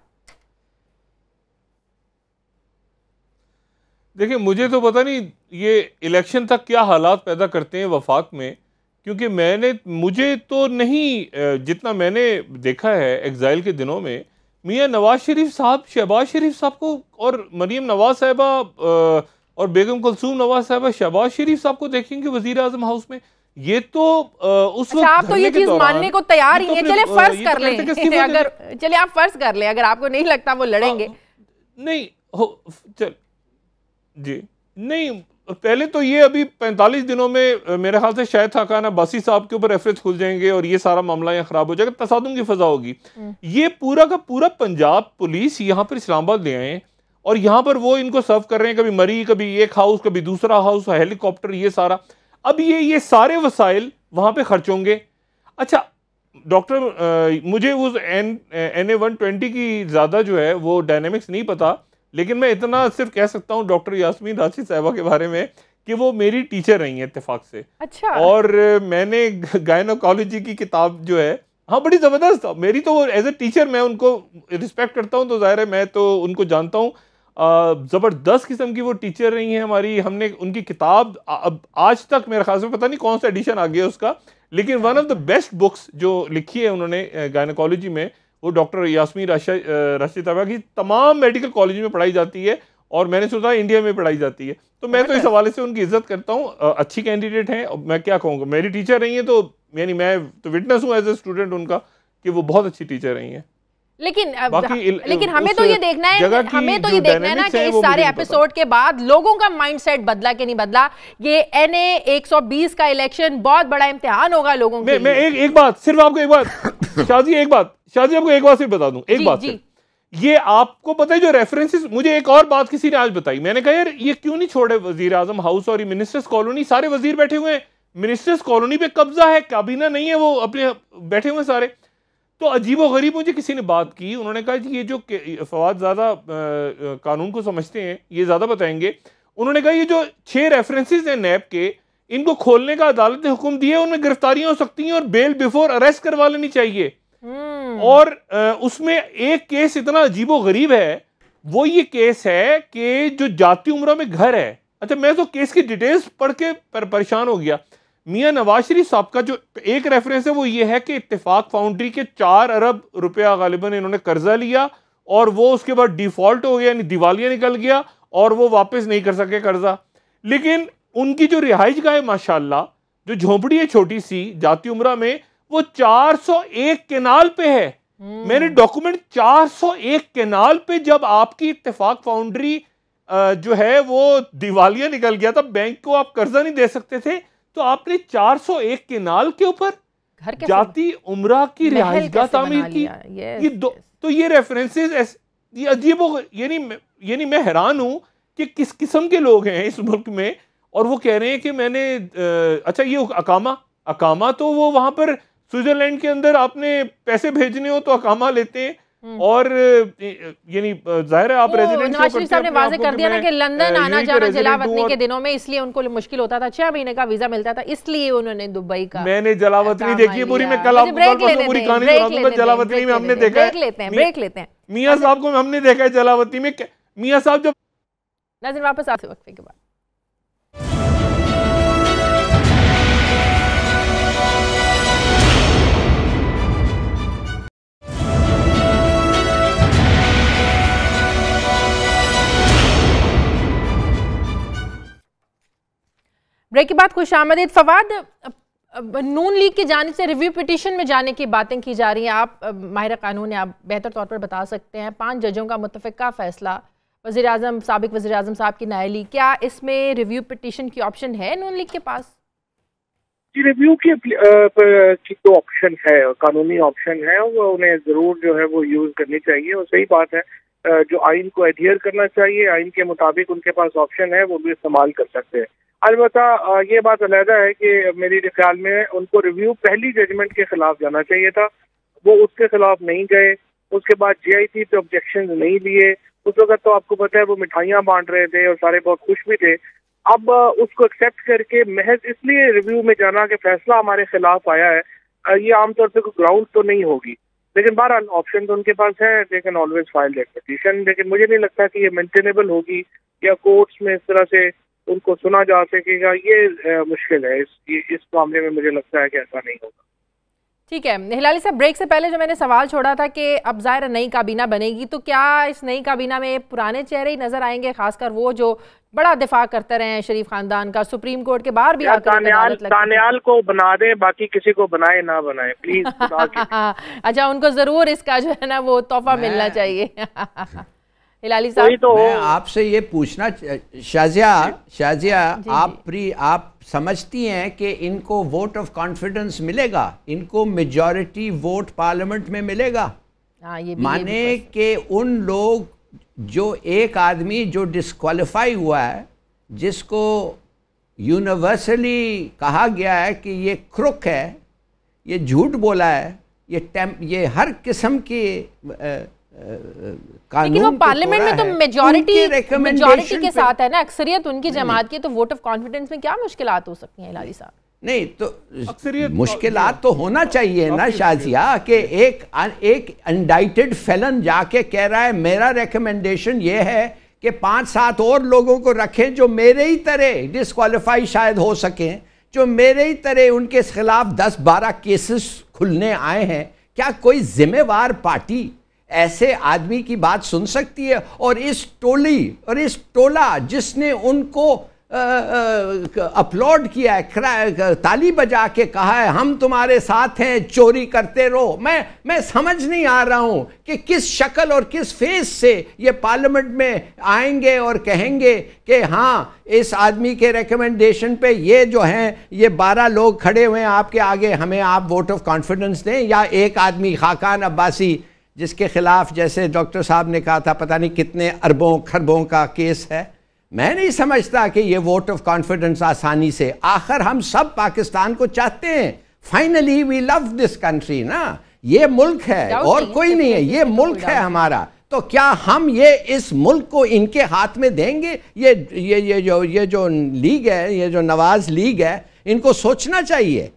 देखिए मुझे तो पता नहीं ये इलेक्शन तक क्या हालात पैदा करते हैं वफाक में क्योंकि मैंने मुझे तो नहीं जितना मैंने देखा है एग्ज़ाइल के दिनों में मियाँ नवाज़ शरीफ साहब शहबाज शरीफ साहब को और मरीम नवाज़ साहबा और बेगम कुलसूम नवाज़ साहबा शहबाज शरीफ साहब को देखेंगे वज़ी अजम हाउस में ये तो आ, उस अच्छा, आप तो ये चीज मानने को तैयार ही तो तो है चले फर्ज कर लें अगर चले आप फर्ज कर लें अगर आपको नहीं लगता वो लड़ेंगे नहीं हो चल जी नहीं पहले तो ये अभी 45 दिनों में मेरे ख्याल से शायद था कहना बासी साहब के ऊपर रेफरेंस खुल जाएंगे और ये सारा मामला यहाँ खराब हो जाएगा तसादम की फजा होगी हम्म। ये पूरा का पूरा पंजाब पुलिस यहाँ पर इस्लामाबाद ले आए और यहाँ पर वो इनको सर्व कर रहे हैं कभी मरी कभी एक हाउस कभी दूसरा हाउस हेलीकॉप्टर ये सारा अब ये ये सारे वसाइल वहाँ पर खर्च होंगे अच्छा डॉक्टर मुझे उस N N A one twenty की ज़्यादा जो है वो डायनेमिक्स नहीं पता लेकिन मैं इतना सिर्फ कह सकता हूँ डॉक्टर यासमीन राशि साहबा के बारे में कि वो मेरी टीचर रही हैं इतफाक से अच्छा और मैंने गायनोकोलॉजी की किताब जो है हाँ बड़ी ज़बरदस्त मेरी तो एज ए टीचर मैं उनको रिस्पेक्ट करता हूँ तो ज़ाहिर है मैं तो उनको जानता हूँ ज़बरदस्त किस्म की वो टीचर रही हैं हमारी हमने उनकी किताब अब आज तक मेरे ख्याल से पता नहीं कौन सा एडिशन आ गया उसका लेकिन one of the best books जो लिखी है उन्होंने गायनोकोलॉजी में वो डॉक्टर यासमी राशिद तबा की तमाम मेडिकल कॉलेज में पढ़ाई जाती है और मैंने सोचा इंडिया में पढ़ाई जाती है तो मैं तो इस हवाले से उनकी इज्जत करता हूँ अच्छी कैंडिडेट हैं और मैं क्या कहूँगा मेरी टीचर रही हैं तो यानी मैं तो विटनेस हूँ एज ए स्टूडेंट उनका कि वो बहुत अच्छी टीचर रही हैं लेकिन बाकी हाँ, लेकिन हमें तो ये देखना है हमें तो ये देखना है ना कि इस सारे एपिसोड के बाद लोगों का माइंडसेट बदला कि नहीं बदला ये एनए 120 का इलेक्शन बहुत बड़ा इम्तिहान होगा लोगों के मैं, एक एक बात सिर्फ आपको एक बात शाजी एक बात शाजी आपको एक बात सिर्फ बता दूं एक बात ये आपको पता है जो रेफरेंसेस मुझे एक और बात किसी ने आज बताई मैंने कहा यार ये क्यों नहीं छोड़े वजीर आजम हाउस और मिनिस्टर्स कॉलोनी सारे वजीर बैठे हुए हैं मिनिस्टर्स कॉलोनी पे कब्जा है काबीना नहीं है वो अपने बैठे हुए सारे तो व गरीब मुझे किसी ने बात की उन्होंने कहा कि ये जो फवाद ज़्यादा कानून को समझते हैं ये ज़्यादा बताएंगे उन्होंने कहा ये जो छः रेफरेंसेज हैं नैब के इनको खोलने का अदालत ने हुक्म दिया उनमें गिरफ्तारियां हो सकती हैं और बेल बिफोर अरेस्ट करवा लेनी चाहिए हम्म। और उसमें एक केस इतना अजीबो गरीब है वो ये केस है कि जो जाती उम्र में घर है अच्छा मैं तो केस की डिटेल्स पढ़ के पर, परेशान हो गया मियाँ नवाज शरीफ साहब का जो एक रेफरेंस है वो ये है कि इतफाक फाउंड्री के चार अरब रुपया गालिबा इन्होंने कर्जा लिया और वो उसके बाद डिफ़ॉल्ट हो गया यानी दिवालिया निकल गया और वो वापस नहीं कर सके कर्जा लेकिन उनकी जो रिहाइश गाह है जो झोंपड़ी है छोटी सी जाती उम्र में वो 401 केनाल पे है हम्म। मैंने डॉक्यूमेंट 401 केनाल पे जब आपकी इतफाक फाउंड्री जो है वो दिवालिया निकल गया था बैंक को आप कर्जा नहीं दे सकते थे तो आपने 401 केनाल के ऊपर के जाति उम्र की रिहाइशगा तामीर की ये दो तो ये रेफरेंसेस ये अजीब यानी यानी मैं हैरान हूँ कि किस किस्म के लोग हैं इस मुल्क में और वो कह रहे हैं कि मैंने अच्छा ये अकामा अकामा तो वो वहाँ पर स्विट्ज़रलैंड के अंदर आपने पैसे भेजने हो तो अकामा लेते हैं हम्म। और यानी जाहिर है आप रेजिडेंट नवाज साहब ने वाजे कर दिया ना कि लंदन आना जाना जलावतनी के दिनों में इसलिए उनको मुश्किल होता था छह महीने का वीजा मिलता था इसलिए उन्होंने दुबई का मैंने जलावतनी देखी है हाँ पूरी मैं कल आपको पूरी कहानी जलावतनी में हमने देखा देख लेते हैं देख लेते हैं मियाँ साहब को हमने देखा है जलावतनी में मियाँ साहब जो नजर वापस आते वक्त के बाद ब्रेक के बाद खुश आमदीद फवाद नून लीग की जानब से रिव्यू पिटिशन में जाने की बातें की जा रही हैं आप माहिर कानून आप बेहतर तौर पर बता सकते हैं पाँच जजों का मुतफ़ा फैसला वजी अजम सबक वजी अजम साहब की नायली क्या इसमें रिव्यू पिटिशन की ऑप्शन है नून लीग के पास जी रिव्यू की तो ऑप्शन है कानूनी ऑप्शन है वो उन्हें ज़रूर जो है वो यूज़ करनी चाहिए और सही बात है जो आइन को एडियर करना चाहिए आइन के मुताबिक उनके पास ऑप्शन है वो भी इस्तेमाल कर सकते हैं अलबत् ये बात अलहदा है कि मेरे ख्याल में उनको रिव्यू पहली जजमेंट के खिलाफ जाना चाहिए था वो उसके खिलाफ नहीं गए उसके बाद जे आई टी पे ऑब्जेक्शन नहीं लिए उस वक्त तो आपको पता है वो मिठाइयाँ बांट रहे थे और सारे बहुत खुश भी थे अब उसको एक्सेप्ट करके महज इसलिए रिव्यू में जाना कि फैसला हमारे खिलाफ आया है ये आमतौर पर कोई ग्राउंड तो नहीं होगी लेकिन बहरहाल ऑप्शन तो उनके पास है they can always file that petition लेकिन मुझे नहीं लगता कि ये मेंटेनेबल होगी या कोर्ट्स में इस तरह से उनको सुना जा सकेगा ये मुश्किल है इस इस मामले में मुझे लगता है कि ऐसा नहीं होगा ठीक है हिलाली साहब ब्रेक से पहले जो मैंने सवाल छोड़ा था कि अब जाहिर नई काबीना बनेगी तो क्या इस नई काबीना में पुराने चेहरे ही नजर आएंगे खासकर वो जो बड़ा दिफा करते रहे शरीफ खानदान का सुप्रीम कोर्ट के बाहर भी तानियाल, को बना दे बाकी किसी को बनाए ना बनाए प्लीज अच्छा उनको जरूर इसका जो है ना वो तोहफा मिलना चाहिए हिलाली साहब तो मैं आपसे ये पूछना शाजिया शाजिया आप प्री आप समझती हैं कि इनको वोट ऑफ कॉन्फिडेंस मिलेगा इनको मेजॉरिटी वोट पार्लियामेंट में मिलेगा आ, हाँ, ये भी, माने के उन लोग जो एक आदमी जो डिस्कालीफाई हुआ है जिसको यूनिवर्सली कहा गया है कि ये क्रुक है ये झूठ बोला है ये टेम ये हर किस्म की लेकिन वो तो पार्लियामेंट में तो मेजोरिटी मेजोरिटी के साथ है ना अक्सरियत उनकी जमात की तो वोट ऑफ कॉन्फिडेंस में क्या मुश्किल हो सकती है हिलारी साहब नहीं तो, तो- मुश्किल तो होना चाहिए ना शाजिया कि एक एक अंडाइटेड फेलन जाके कह रहा है मेरा रिकमेंडेशन ये है कि पांच सात और लोगों को रखें जो मेरे ही तरह डिसक्वालीफाई शायद हो सकें जो मेरे ही तरह उनके खिलाफ दस बारह केसेस खुलने आए हैं क्या कोई जिम्मेवार पार्टी ऐसे आदमी की बात सुन सकती है और इस टोली और इस टोला जिसने उनको अपलोड किया है ताली बजा के कहा है हम तुम्हारे साथ हैं चोरी करते रहो मैं मैं समझ नहीं आ रहा हूं कि किस शक्ल और किस फेस से ये पार्लियामेंट में आएंगे और कहेंगे कि हाँ इस आदमी के रिकमेंडेशन पे ये जो हैं ये बारह लोग खड़े हुए हैं आपके आगे हमें आप वोट ऑफ कॉन्फिडेंस दें या एक आदमी खाकान अब्बासी जिसके खिलाफ जैसे डॉक्टर साहब ने कहा था पता नहीं कितने अरबों खरबों का केस है मैं नहीं समझता कि ये वोट ऑफ कॉन्फिडेंस आसानी से आखिर हम सब पाकिस्तान को चाहते हैं finally we love this country ना ये मुल्क है और कोई नहीं है ये मुल्क है हमारा तो क्या हम ये इस मुल्क को इनके हाथ में देंगे ये ये ये जो ये जो लीग है ये जो नवाज लीग है इनको सोचना चाहिए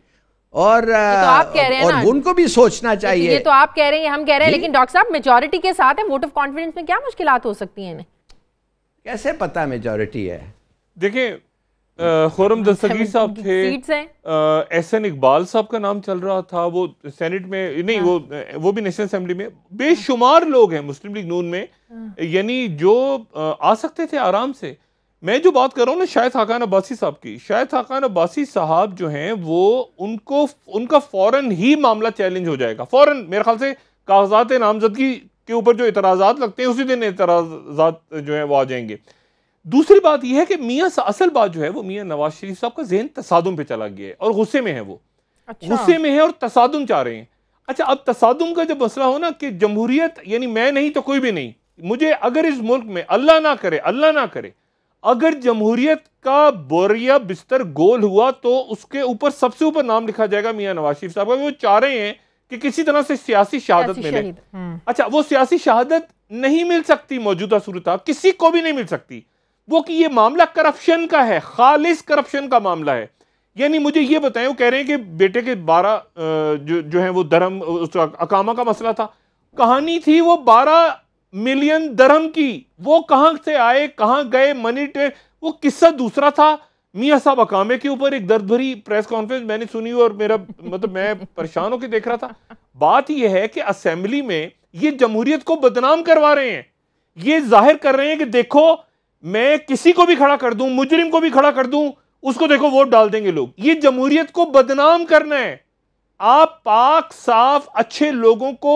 और तो आप कह रहे हैं और उनको भी सोचना चाहिए ये तो आप कह रहे हैं हम कह रहे हैं लेकिन डॉक्टर साहब मेजोरिटी के साथ है वोट ऑफ कॉन्फिडेंस में क्या मुश्किल हो सकती है इन्हें कैसे पता मेजोरिटी है देखिए खुरम दस्तगीर साहब थे एस एन इकबाल साहब का नाम चल रहा था वो सेनेट में नहीं हाँ। वो वो भी नेशनल असेंबली में बेशुमार लोग हैं मुस्लिम लीग नून में हाँ। यानी जो आ सकते थे आराम से मैं जो बात कर रहा हूँ ना शायद हाकान अब्बासी साहब की शायद हाकान अब्बासी साहब जो हैं वो उनको उनका फ़ौरन ही मामला चैलेंज हो जाएगा फ़ौरन मेरे ख्याल से कागजात नामजदगी के ऊपर जो इतराजा लगते हैं उसी दिन इतराज़ात जो हैं वो आ जाएंगे दूसरी बात यह है कि मियाँ असल बात जो है वो मियाँ नवाज शरीफ साहब का जहन तसादम पे चला गया है और गुस्से में है वो अच्छा। गुस्से में है और तसादम चाह रहे हैं अच्छा अब तसादम का जब मसला हो ना कि जमहूरियत यानी मैं नहीं तो कोई भी नहीं मुझे अगर इस मुल्क में अल्लाह ना करे अल्लाह ना करे अगर जमहूरियत का बोरिया बिस्तर गोल हुआ तो उसके ऊपर सबसे ऊपर नाम लिखा जाएगा मियाँ नवाज शरीफ साहब का वो चाह रहे हैं कि किसी तरह से सियासी शहादत मिले हम्म। अच्छा वो सियासी शहादत नहीं मिल सकती मौजूदा सूरत किसी को भी नहीं मिल सकती वो कि ये मामला करप्शन का है खालिश करप्शन का मामला है यानी मुझे ये बताएं वो कह रहे हैं कि बेटे के बारह जो जो है वो धर्म अकामा का मसला था कहानी थी वो बारह मिलियन दरम की वो कहां से आए कहां गए मनी ट्रेन वो किस्सा दूसरा था मियाँ साहब अकामे के ऊपर एक दर्द भरी प्रेस कॉन्फ्रेंस मैंने सुनी और मेरा मतलब मैं परेशान होकर देख रहा था बात यह है कि असेंबली में ये जमहूरियत को बदनाम करवा रहे हैं ये जाहिर कर रहे हैं कि देखो मैं किसी को भी खड़ा कर दूं मुजरिम को भी खड़ा कर दूं उसको देखो वोट डाल देंगे लोग ये जमहूरियत को बदनाम करना है आप पाक साफ अच्छे लोगों को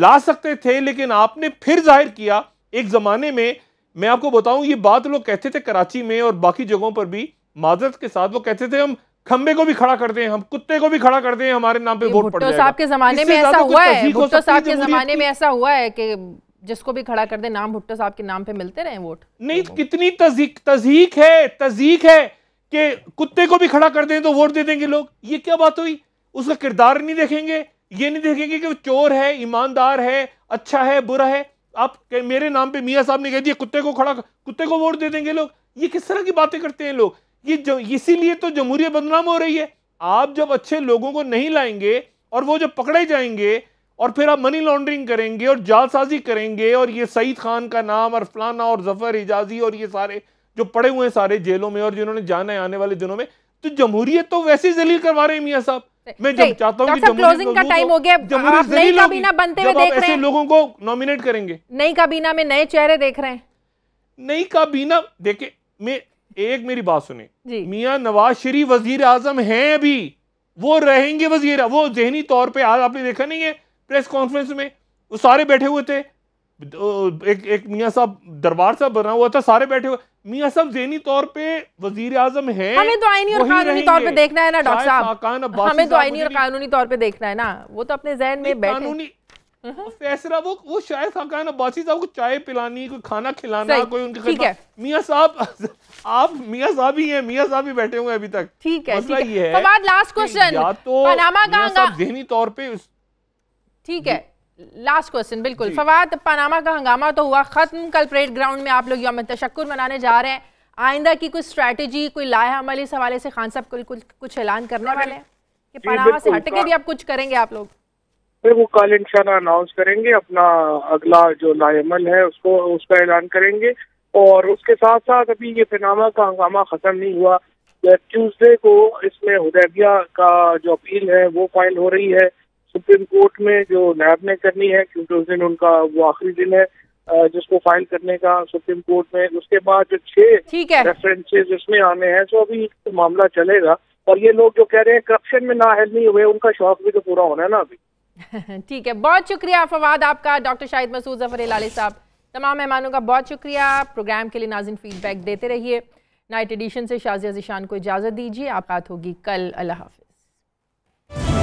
ला सकते थे लेकिन आपने फिर जाहिर किया एक ज़माने में मैं आपको बताऊं ये बात लोग कहते थे कराची में और बाकी जगहों पर भी माजरत के साथ वो कहते थे हम खंबे को भी खड़ा कर दें हम कुत्ते को भी खड़ा कर दें हमारे नाम पे वोट पड़ साहब के जमाने में ऐसा हुआ है भुट्टो साहब के जमाने में ऐसा हुआ है कि जिसको भी खड़ा कर दे नाम भुट्टो साहब के नाम पे मिलते रहे वोट नहीं कितनी तजीक तजीक है तजीक है कि कुत्ते को भी खड़ा कर दें तो वोट दे देंगे लोग ये क्या बात हुई उसका किरदार नहीं देखेंगे ये नहीं देखेंगे कि वो चोर है ईमानदार है अच्छा है बुरा है आप मेरे नाम पे मियाँ साहब ने कह दिया कुत्ते को खड़ा कुत्ते को वोट दे देंगे लोग ये किस तरह की बातें करते हैं लोग ये इसीलिए तो जमहूरियत बदनाम हो रही है आप जब अच्छे लोगों को नहीं लाएंगे और वो जब पकड़े जाएंगे और फिर आप मनी लॉन्ड्रिंग करेंगे और जालसाजी करेंगे और ये सईद खान का नाम और फलाना और जफर एजाजी और ये सारे जो पड़े हुए हैं सारे जेलों में और जिन्होंने जाना है आने वाले दिनों में तो जमहूरियत तो वैसे ही जलील करवा रहे हैं मियाँ साहब मैं जब चाहता हूँ क्लोजिंग का टाइम हो गया आप नई काबीना बनते हुए देख रहे हैं लोगों को नॉमिनेट करेंगे नई काबीना में नए चेहरे देख रहे हैं नई काबीना देखे मैं एक मेरी बात सुने मियाँ नवाज शरीफ वजीर आजम है अभी वो रहेंगे वजीर वो जहनी तौर पर आज आपने देखा नहीं है प्रेस कॉन्फ्रेंस में वो सारे बैठे हुए थे एक एक मियाँ साहब दरबार साहब बना हुआ था सारे बैठे हुए मियाँ साहब जहनी तौर पे वजीर आजम है हमें तो आईनी और कानूनी तौर पे देखना है ना डॉक्टर साहब हमें तो आईनी और कानूनी तौर पे देखना है ना वो तो अपने जहन में बैठे कानूनी हम्म। फैसला वो वो शायद खाकान अब्बासी साहब को चाय पिलानी कोई खाना खिलाना कोई उनके ठीक है मियाँ साहब आप मियाँ साहब ही हैं मियाँ साहब ही बैठे हुए अभी तक ठीक है मसला ये है लास्ट क्वेश्चन तो जहनी तौर पे ठीक है लास्ट क्वेश्चन बिल्कुल फवाद पनामा का हंगामा तो हुआ खत्म कल परेड ग्राउंड में आप लोग यौम तशक्र मनाने जा रहे हैं आइंदा की कोई स्ट्रैटेजी कोई लाया अमल इस हवाले से खान साहब कुछ कुछ ऐलान करने वाले हैं कि पनामा से हट के भी आप कुछ करेंगे आप लोग फिर वो कल इंशाल्लाह अनाउंस करेंगे अपना अगला जो लाजमल है उसको उसका ऐलान करेंगे और उसके साथ साथ अभी ये पनामा का हंगामा खत्म नहीं हुआ ट्यूसडे को इसमें हदैबिया का जो अपील है वो फाइल हो रही है सुप्रीम कोर्ट में जो नैब ने करनी है क्योंकि उस दिन उनका वो आखिरी दिन है जिसको फाइल करने का सुप्रीम कोर्ट में उसके बाद जो छह रेफरेंसेज इसमें आने हैं तो अभी तो मामला चलेगा और ये लोग जो कह रहे हैं करप्शन में ना हेल्प नहीं हुए उनका शौक भी तो पूरा होना है ना अभी ठीक है बहुत शुक्रिया फवाद आपका डॉक्टर शाहिद मसूद जफर लाले साहब तमाम मेहमानों का बहुत शुक्रिया प्रोग्राम के लिए नाजिन फीडबैक देते रहिए नाइट एडिशन से शाजिया जिशान को इजाज़त दीजिए आप बात होगी कल अल्लाह हाफिज़